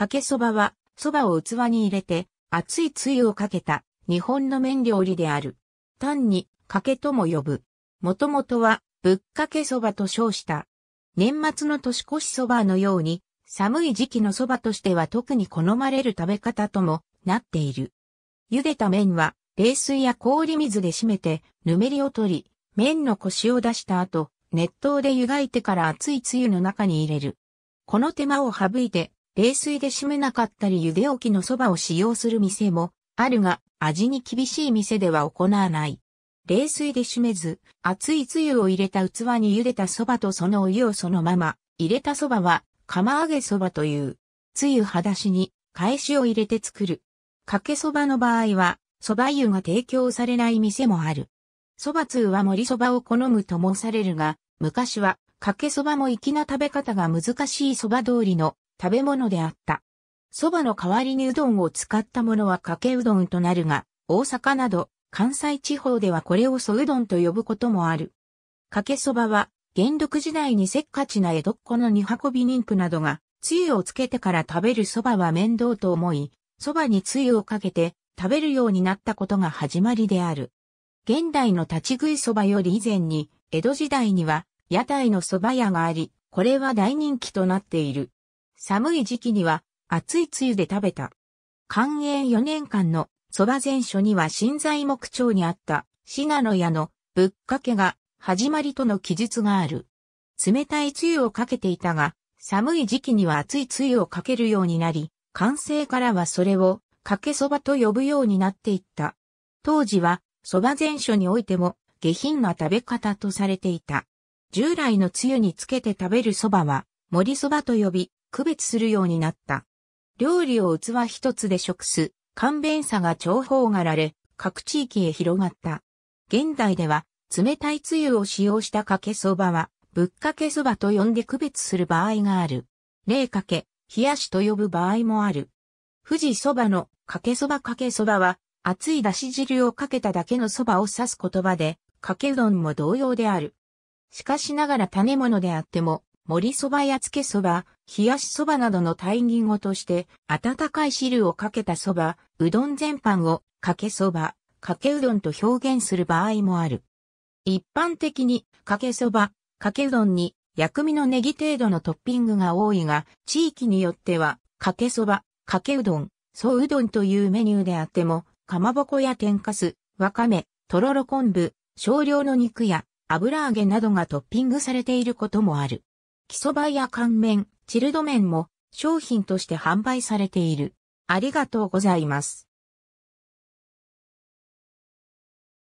かけそばは、そばを器に入れて、熱いつゆをかけた、日本の麺料理である。単に、かけとも呼ぶ。もともとは、ぶっかけそばと称した。年末の年越しそばのように、寒い時期のそばとしては特に好まれる食べ方ともなっている。茹でた麺は、冷水や氷水で締めて、ぬめりを取り、麺のコシを出した後、熱湯で湯がいてから熱いつゆの中に入れる。この手間を省いて、冷水で締めなかったり茹で置きのそばを使用する店もあるが、味に厳しい店では行わない。冷水で締めず、熱いつゆを入れた器に茹でたそばとそのお湯をそのまま、入れたそばは、釜揚げそばという、つゆ裸足に、返しを入れて作る。かけそばの場合は、そば湯が提供されない店もある。そば通は盛りそばを好むと申されるが、昔は、かけそばも粋な食べ方が難しいそば通りの食べ物であった。蕎麦の代わりにうどんを使ったものはかけうどんとなるが、大阪など関西地方ではこれを素うどんと呼ぶこともある。かけそばは、元禄時代にせっかちな江戸っ子の煮運び妊婦などが、つゆをつけてから食べるそばは面倒と思い、そばにつゆをかけて食べるようになったことが始まりである。現代の立ち食いそばより以前に、江戸時代には屋台の蕎麦屋があり、これは大人気となっている。寒い時期には熱いつゆで食べた。寛永4年間の蕎麦前書には新材木町にあった信濃屋のぶっかけが始まりとの記述がある。冷たいつゆをかけていたが、寒い時期には熱いつゆをかけるようになり、完成からはそれをかけそばと呼ぶようになっていった。当時は蕎麦前書においても下品な食べ方とされていた。従来のつゆにつけて食べる蕎麦は森蕎麦と呼び、区別するようになった。料理を器一つで食す、勘弁さが重宝がられ、各地域へ広がった。現代では、冷たいつゆを使用したかけそばは、ぶっかけそばと呼んで区別する場合がある。冷かけ、冷やしと呼ぶ場合もある。富士そばのかけそばかけそばは、熱いだし汁をかけただけのそばを指す言葉で、かけうどんも同様である。しかしながら種物であっても、森そばやつけそば、冷やしそばなどの対義語として、温かい汁をかけたそば、うどん全般を、かけそば、かけうどんと表現する場合もある。一般的に、かけそば、かけうどんに、薬味のネギ程度のトッピングが多いが、地域によっては、かけそば、かけうどん、そううどんというメニューであっても、かまぼこや天かす、わかめ、とろろ昆布、少量の肉や油揚げなどがトッピングされていることもある。木そばや乾麺、チルド麺も商品として販売されている。ありがとうございます。